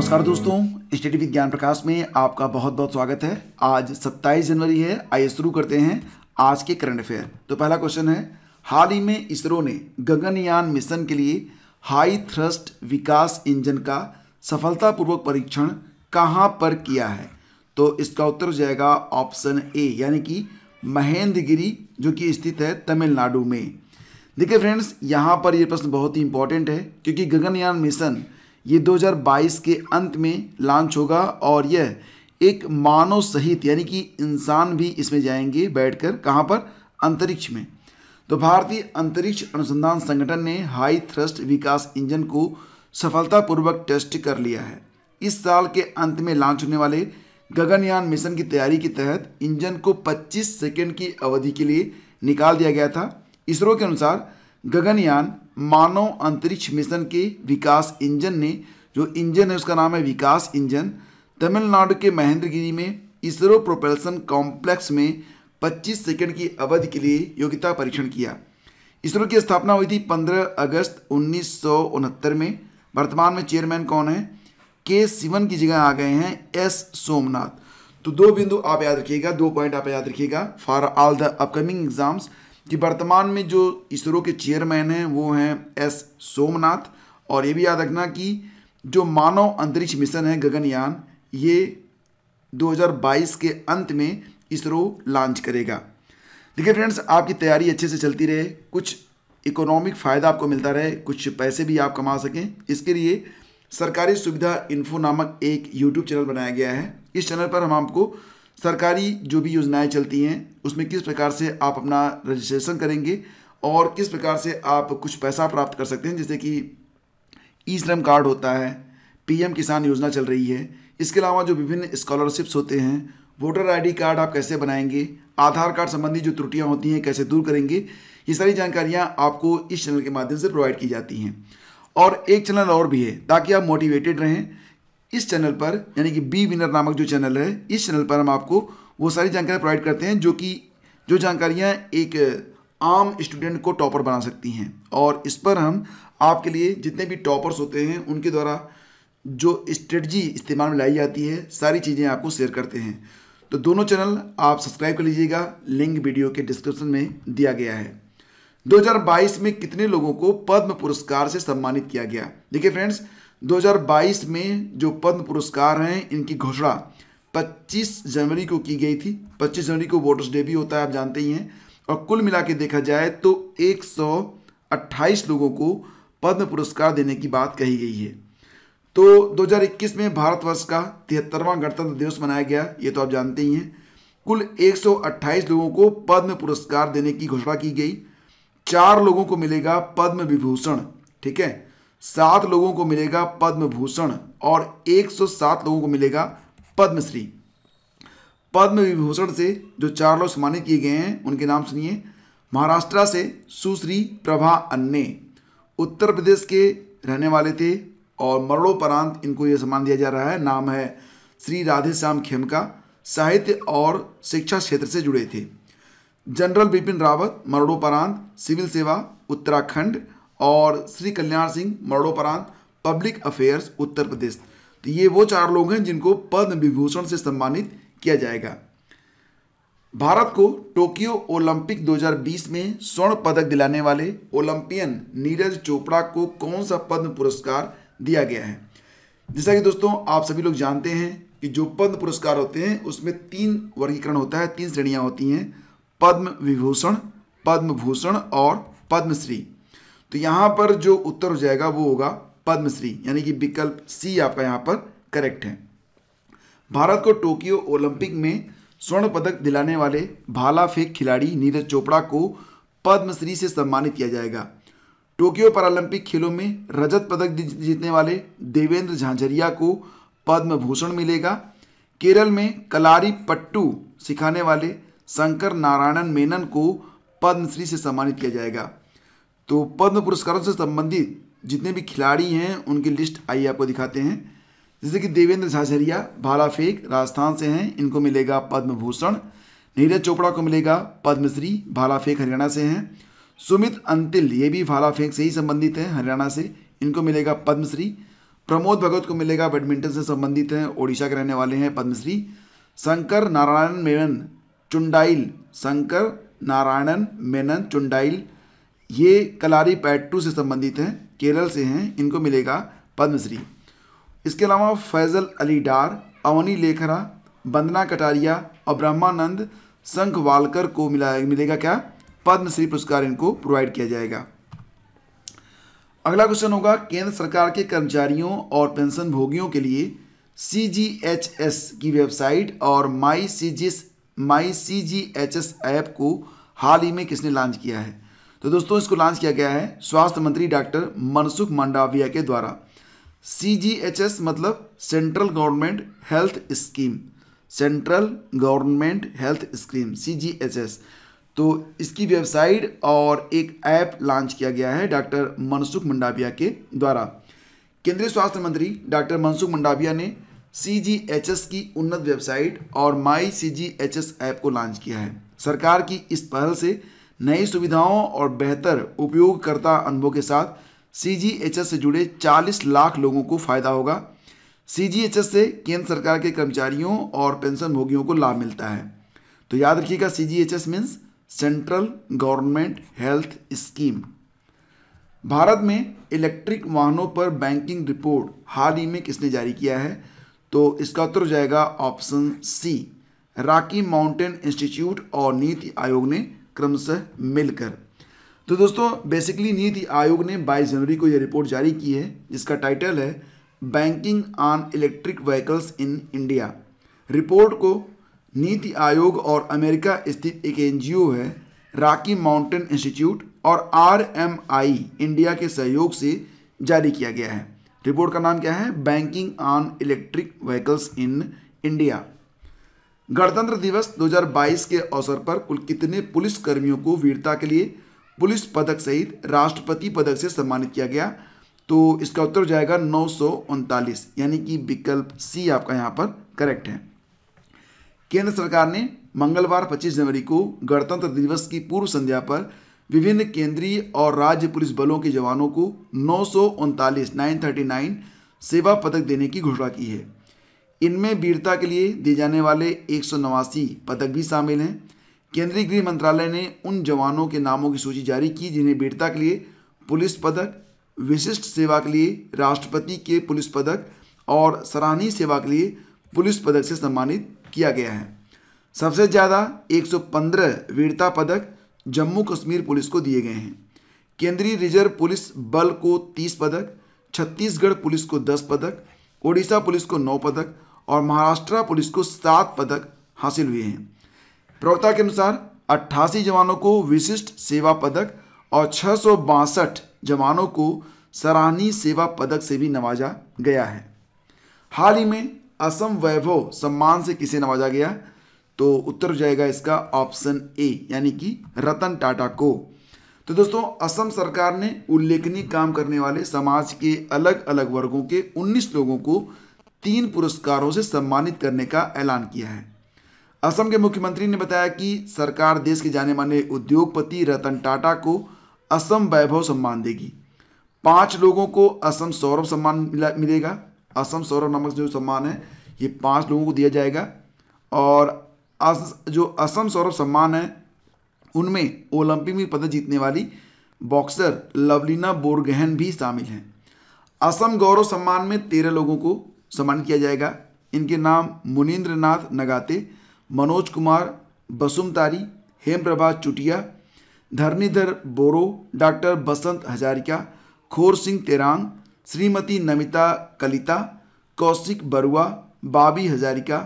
नमस्कार दोस्तों study with ज्ञान प्रकाश में आपका बहुत बहुत स्वागत है आज 27 जनवरी है आइए शुरू करते हैं आज के करंट अफेयर तो पहला क्वेश्चन है हाल ही में इसरो ने गगनयान मिशन के लिए हाई थ्रस्ट विकास इंजन का सफलतापूर्वक परीक्षण कहाँ पर किया है तो इसका उत्तर हो जाएगा ऑप्शन ए यानी कि महेंद्रगिरी जो कि स्थित है तमिलनाडु में देखिए फ्रेंड्स यहाँ पर यह प्रश्न बहुत ही इंपॉर्टेंट है क्योंकि गगनयान मिशन ये 2022 के अंत में लॉन्च होगा और यह एक मानव सहित यानी कि इंसान भी इसमें जाएंगे बैठकर कहाँ पर अंतरिक्ष में तो भारतीय अंतरिक्ष अनुसंधान संगठन ने हाई थ्रस्ट विकास इंजन को सफलतापूर्वक टेस्ट कर लिया है इस साल के अंत में लॉन्च होने वाले गगनयान मिशन की तैयारी के तहत इंजन को 25 सेकंड की अवधि के लिए निकाल दिया गया था इसरो के अनुसार गगनयान मानव अंतरिक्ष मिशन के विकास इंजन ने जो इंजन है उसका नाम है विकास इंजन तमिलनाडु के महेंद्रगिरी में इसरो प्रोपेल्सन कॉम्प्लेक्स में 25 सेकंड की अवधि के लिए योग्यता परीक्षण किया इसरो की स्थापना हुई थी 15 अगस्त उन्नीस में वर्तमान में चेयरमैन कौन है के सिवन की जगह आ गए हैं एस सोमनाथ तो दो बिंदु आप याद रखिएगा दो पॉइंट आप याद रखिएगा for all the upcoming exams कि वर्तमान में जो इसरो के चेयरमैन हैं वो हैं एस सोमनाथ और ये भी याद रखना कि जो मानव अंतरिक्ष मिशन है गगनयान ये 2022 के अंत में इसरो लॉन्च करेगा देखिए फ्रेंड्स आपकी तैयारी अच्छे से चलती रहे कुछ इकोनॉमिक फ़ायदा आपको मिलता रहे कुछ पैसे भी आप कमा सकें इसके लिए सरकारी सुविधा इन्फो नामक एक यूट्यूब चैनल बनाया गया है इस चैनल पर हम आपको सरकारी जो भी योजनाएं चलती हैं उसमें किस प्रकार से आप अपना रजिस्ट्रेशन करेंगे और किस प्रकार से आप कुछ पैसा प्राप्त कर सकते हैं जैसे कि ई श्रम कार्ड होता है पीएम किसान योजना चल रही है इसके अलावा जो विभिन्न स्कॉलरशिप्स होते हैं वोटर आईडी कार्ड आप कैसे बनाएंगे आधार कार्ड संबंधी जो त्रुटियां होती हैं कैसे दूर करेंगे ये सारी जानकारियां आपको इस चैनल के माध्यम से प्रोवाइड की जाती हैं और एक चैनल और भी है ताकि आप मोटिवेटेड रहें इस चैनल पर यानी कि बी विनर नामक जो चैनल है इस चैनल पर हम आपको वो सारी जानकारी प्रोवाइड करते हैं जो कि जो जानकारियाँ एक आम स्टूडेंट को टॉपर बना सकती हैं और इस पर हम आपके लिए जितने भी टॉपर्स होते हैं उनके द्वारा जो स्ट्रेटजी इस्तेमाल में लाई जाती है सारी चीज़ें आपको शेयर करते हैं तो दोनों चैनल आप सब्सक्राइब कर लीजिएगा लिंक वीडियो के डिस्क्रिप्शन में दिया गया है 2022 में कितने लोगों को पद्म पुरस्कार से सम्मानित किया गया देखिए फ्रेंड्स 2022 में जो पद्म पुरस्कार हैं इनकी घोषणा 25 जनवरी को की गई थी 25 जनवरी को वोटर्स डे भी होता है आप जानते ही हैं और कुल मिला के देखा जाए तो 128 लोगों को पद्म पुरस्कार देने की बात कही गई है तो 2021 में भारतवर्ष का तिहत्तरवां गणतंत्र दिवस मनाया गया ये तो आप जानते ही हैं कुल 128 लोगों को पद्म पुरस्कार देने की घोषणा की गई चार लोगों को मिलेगा पद्म विभूषण ठीक है सात लोगों को मिलेगा पद्म भूषण और 107 लोगों को मिलेगा पद्मश्री पद्म विभूषण से जो चार लोग सम्मानित किए गए हैं उनके नाम सुनिए महाराष्ट्र से सुश्री प्रभा अन्ने उत्तर प्रदेश के रहने वाले थे और मरणोपरांत इनको ये सम्मान दिया जा रहा है नाम है श्री राधेश्याम खेमका साहित्य और शिक्षा क्षेत्र से जुड़े थे जनरल बिपिन रावत मरणोपरांत सिविल सेवा उत्तराखंड और श्री कल्याण सिंह मरणोपरांत पब्लिक अफेयर्स उत्तर प्रदेश तो ये वो चार लोग हैं जिनको पद्म विभूषण से सम्मानित किया जाएगा भारत को टोक्यो ओलंपिक 2020 में स्वर्ण पदक दिलाने वाले ओलंपियन नीरज चोपड़ा को कौन सा पद्म पुरस्कार दिया गया है जैसा कि दोस्तों आप सभी लोग जानते हैं कि जो पद्म पुरस्कार होते हैं उसमें तीन वर्गीकरण होता है तीन श्रेणियाँ होती हैं पद्म विभूषण पद्म भूषण और पद्मश्री तो यहाँ पर जो उत्तर हो जाएगा वो होगा पद्मश्री यानी कि विकल्प सी आपका यहाँ पर करेक्ट है भारत को टोक्यो ओलंपिक में स्वर्ण पदक दिलाने वाले भाला फेंक खिलाड़ी नीरज चोपड़ा को पद्मश्री से सम्मानित किया जाएगा टोक्यो पैरालंपिक खेलों में रजत पदक जीतने वाले देवेंद्र झांझरिया को पद्म भूषण मिलेगा केरल में कलारी पट्टू सिखाने वाले शंकर नारायणन मेनन को पद्मश्री से सम्मानित किया जाएगा तो पद्म पुरस्कारों से संबंधित जितने भी खिलाड़ी हैं उनकी लिस्ट आइए आपको दिखाते हैं जैसे कि देवेंद्र झाझरिया भाला फेंक राजस्थान से हैं इनको मिलेगा पद्म भूषण नीरज चोपड़ा को मिलेगा पद्मश्री भाला फेंक हरियाणा से हैं सुमित अंतिल ये भी भाला फेंक से ही संबंधित हैं हरियाणा से इनको मिलेगा पद्मश्री प्रमोद भगत को मिलेगा बैडमिंटन से संबंधित हैं ओडिशा के रहने वाले हैं पद्मश्री शंकर नारायण मेनन चुंडाइल शंकर नारायणन मेनन चुंडाइल ये कलारी पैट टू से संबंधित हैं केरल से हैं इनको मिलेगा पद्मश्री इसके अलावा फैज़ल अली डार अवनी लेखरा बंदना कटारिया और ब्रह्मानंद संख वालकर को मिला मिलेगा क्या पद्मश्री पुरस्कार इनको प्रोवाइड किया जाएगा अगला क्वेश्चन होगा केंद्र सरकार के कर्मचारियों और पेंशन भोगियों के लिए सी जी एच एस की वेबसाइट और my C G my C G H S app को हाल ही में किसने लॉन्च किया है तो दोस्तों इसको लॉन्च किया गया है स्वास्थ्य मंत्री डॉक्टर मनसुख मांडाविया के द्वारा सी मतलब central government health scheme central government health scheme C तो इसकी वेबसाइट और एक ऐप लॉन्च किया गया है डॉक्टर मनसुख मंडाविया के द्वारा केंद्रीय स्वास्थ्य मंत्री डॉक्टर मनसुख मंडाविया ने सी की उन्नत वेबसाइट और माई सी ऐप को लॉन्च किया है सरकार की इस पहल से नई सुविधाओं और बेहतर उपयोगकर्ता अनुभव के साथ सी से जुड़े 40 लाख लोगों को फ़ायदा होगा सी से केंद्र सरकार के कर्मचारियों और पेंशनभोगियों को लाभ मिलता है तो याद रखिएगा C G H S means central government health scheme भारत में इलेक्ट्रिक वाहनों पर बैंकिंग रिपोर्ट हाल ही में किसने जारी किया है तो इसका उत्तर हो जाएगा option C Rocky Mountain Institute और नीति आयोग ने क्रमशः मिलकर तो दोस्तों बेसिकली नीति आयोग ने 22 जनवरी को यह रिपोर्ट जारी की है जिसका टाइटल है banking on electric vehicles in India report को नीति आयोग और अमेरिका स्थित एक एनजीओ है राकी माउंटेन इंस्टीट्यूट और आरएमआई इंडिया के सहयोग से जारी किया गया है रिपोर्ट का नाम क्या है banking on electric vehicles in India गणतंत्र दिवस 2022 के अवसर पर कुल कितने पुलिस कर्मियों को वीरता के लिए पुलिस पदक सहित राष्ट्रपति पदक से सम्मानित किया गया तो इसका उत्तर जाएगा नौ यानी कि विकल्प सी आपका यहाँ पर करेक्ट है केंद्र सरकार ने मंगलवार 25 जनवरी को गणतंत्र दिवस की पूर्व संध्या पर विभिन्न केंद्रीय और राज्य पुलिस बलों के जवानों को नौ सौ सेवा पदक देने की घोषणा की है इनमें वीरता के लिए दिए जाने वाले एक पदक भी शामिल हैं केंद्रीय गृह मंत्रालय ने उन जवानों के नामों की सूची जारी की जिन्हें वीरता के लिए पुलिस पदक विशिष्ट सेवा के लिए राष्ट्रपति के पुलिस पदक और सराहनीय सेवा के लिए पुलिस पदक से सम्मानित किया गया है सबसे ज़्यादा 115 वीरता पदक जम्मू कश्मीर पुलिस को दिए गए हैं केंद्रीय रिजर्व पुलिस बल को 30 पदक छत्तीसगढ़ पुलिस को 10 पदक ओडिशा पुलिस को 9 पदक और महाराष्ट्र पुलिस को सात पदक हासिल हुए हैं प्रवक्ता के अनुसार अट्ठासी जवानों को विशिष्ट सेवा पदक और छः जवानों को सराहनीय सेवा पदक से भी नवाजा गया है हाल ही में असम वैभव सम्मान से किसे नवाजा गया तो उत्तर जाएगा इसका ऑप्शन ए यानी कि रतन टाटा को तो दोस्तों असम सरकार ने उल्लेखनीय काम करने वाले समाज के अलग अलग वर्गों के 19 लोगों को तीन पुरस्कारों से सम्मानित करने का ऐलान किया है असम के मुख्यमंत्री ने बताया कि सरकार देश के जाने माने उद्योगपति रतन टाटा को असम वैभव सम्मान देगी पाँच लोगों को असम सौरभ सम्मान मिला मिलेगा असम सौरभ नामक जो सम्मान है ये पाँच लोगों को दिया जाएगा और अस, जो असम सौरभ सम्मान है उनमें ओलंपिक में पदक जीतने वाली बॉक्सर लवलीना बोरगहन भी शामिल हैं असम गौरव सम्मान में तेरह लोगों को सम्मानित किया जाएगा इनके नाम मुनीन्द्र नाथ नगाते मनोज कुमार बसुमतारी हेमप्रभा चुटिया धरनीधर बोरो डॉक्टर बसंत हजारिका खोर सिंह तेरांग श्रीमती नमिता कलिता कौशिक बरुआ बाबी हजारिका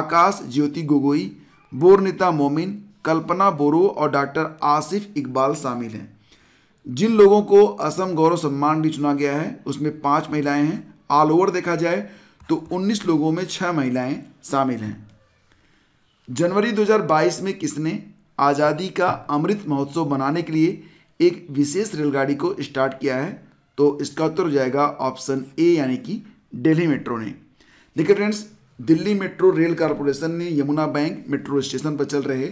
आकाश ज्योति गोगोई बोरनीता मोमिन कल्पना बोरो और डॉक्टर आसिफ इकबाल शामिल हैं जिन लोगों को असम गौरव सम्मान भी चुना गया है उसमें पाँच महिलाएं हैं ऑल ओवर देखा जाए तो 19 लोगों में छः महिलाएं शामिल हैं जनवरी 2022 में किसने आज़ादी का अमृत महोत्सव मनाने के लिए एक विशेष रेलगाड़ी को स्टार्ट किया है तो इसका उत्तर हो जाएगा ऑप्शन ए यानी कि दिल्ली मेट्रो ने देखिए friends Delhi metro rail corporation ने यमुना बैंक मेट्रो स्टेशन पर चल रहे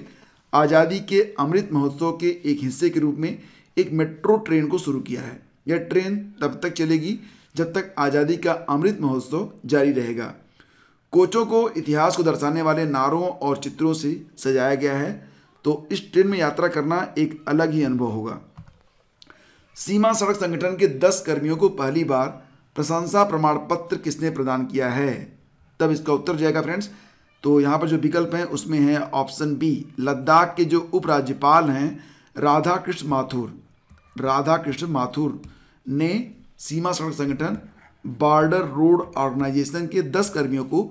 आज़ादी के अमृत महोत्सव के एक हिस्से के रूप में एक मेट्रो ट्रेन को शुरू किया है यह ट्रेन तब तक चलेगी जब तक आज़ादी का अमृत महोत्सव जारी रहेगा कोचों को इतिहास को दर्शाने वाले नारों और चित्रों से सजाया गया है तो इस ट्रेन में यात्रा करना एक अलग ही अनुभव होगा सीमा सड़क संगठन के दस कर्मियों को पहली बार प्रशंसा प्रमाण पत्र किसने प्रदान किया है तब इसका उत्तर जाएगा फ्रेंड्स तो यहाँ पर जो विकल्प हैं उसमें है ऑप्शन बी लद्दाख के जो उपराज्यपाल हैं राधा कृष्ण माथुर राधा कृष्ण माथुर ने सीमा सड़क संगठन बॉर्डर रोड ऑर्गेनाइजेशन के दस कर्मियों को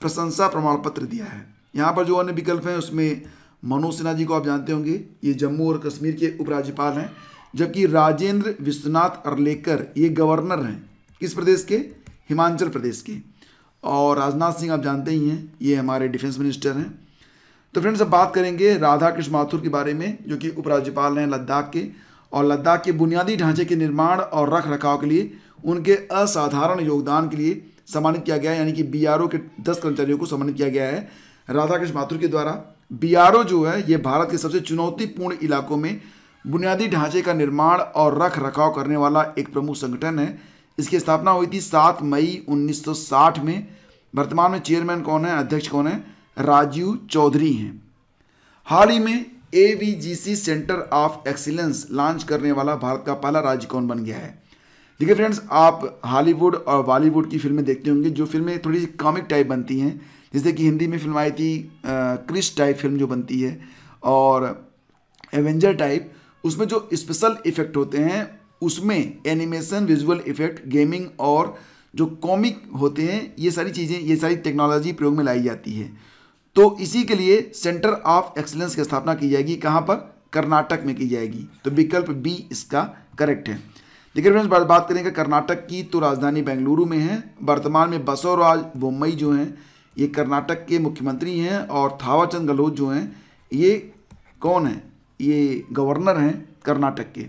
प्रशंसा प्रमाण पत्र दिया है यहाँ पर जो अन्य विकल्प हैं उसमें मनोज सिन्हा जी को आप जानते होंगे ये जम्मू और कश्मीर के उपराज्यपाल हैं जबकि राजेंद्र विश्वनाथ अरलेकर ये गवर्नर हैं किस प्रदेश के हिमाचल प्रदेश के और राजनाथ सिंह आप जानते ही हैं ये हमारे डिफेंस मिनिस्टर हैं तो फ्रेंड्स अब बात करेंगे राधा कृष्ण माथुर के बारे में जो कि उपराज्यपाल हैं लद्दाख के और लद्दाख के बुनियादी ढांचे के निर्माण और रख रखाव के लिए उनके असाधारण योगदान के लिए सम्मानित किया गया है यानी कि बी के दस कर्मचारियों को सम्मानित किया गया है राधा कृष्ण माथुर के द्वारा बी जो है ये भारत के सबसे चुनौतीपूर्ण इलाकों में बुनियादी ढांचे का निर्माण और रख रखाव करने वाला एक प्रमुख संगठन है इसकी स्थापना हुई थी 7 मई 1960 में वर्तमान में चेयरमैन कौन है अध्यक्ष कौन है राजीव चौधरी हैं हाल ही में a centre of excellence launch करने वाला भारत का पहला राज्य कौन बन गया है देखिए फ्रेंड्स आप हॉलीवुड और बॉलीवुड की फिल्में देखते होंगे जो फिल्में थोड़ी सी कॉमिक टाइप बनती हैं जैसे कि हिंदी में फिल्म आई थी क्रिश टाइप फिल्म जो बनती है और एवेंजर टाइप उसमें जो स्पेशल इफेक्ट होते हैं उसमें एनिमेशन विजुअल इफेक्ट गेमिंग और जो कॉमिक होते हैं ये सारी चीज़ें ये सारी टेक्नोलॉजी प्रयोग में लाई जाती है तो इसी के लिए सेंटर ऑफ एक्सलेंस की स्थापना की जाएगी कहाँ पर कर्नाटक में की जाएगी तो विकल्प बी इसका करेक्ट है देखिए फ्रेंड्स बात बात करेंगे कर्नाटक की तो राजधानी बेंगलुरु में है वर्तमान में बसवराज बोम्बई जो हैं ये कर्नाटक के मुख्यमंत्री हैं और थावाचंद गहलोत जो हैं ये कौन है ये गवर्नर हैं कर्नाटक के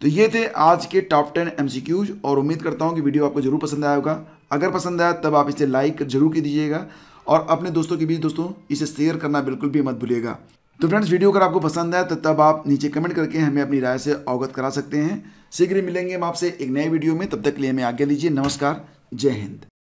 तो ये थे आज के टॉप टेन एम और उम्मीद करता हूँ कि वीडियो आपको ज़रूर पसंद आएगा अगर पसंद आया तब आप इसे लाइक जरूर की दीजिएगा और अपने दोस्तों के बीच दोस्तों इसे शेयर करना बिल्कुल भी मत भूलिएगा तो फ्रेंड्स वीडियो अगर आपको पसंद आया तो तब आप नीचे कमेंट करके हमें अपनी राय से अवगत करा सकते हैं शीघ्र ही मिलेंगे हम आपसे एक नए वीडियो में तब तक के लिए हमें आज्ञा दीजिए नमस्कार जय हिंद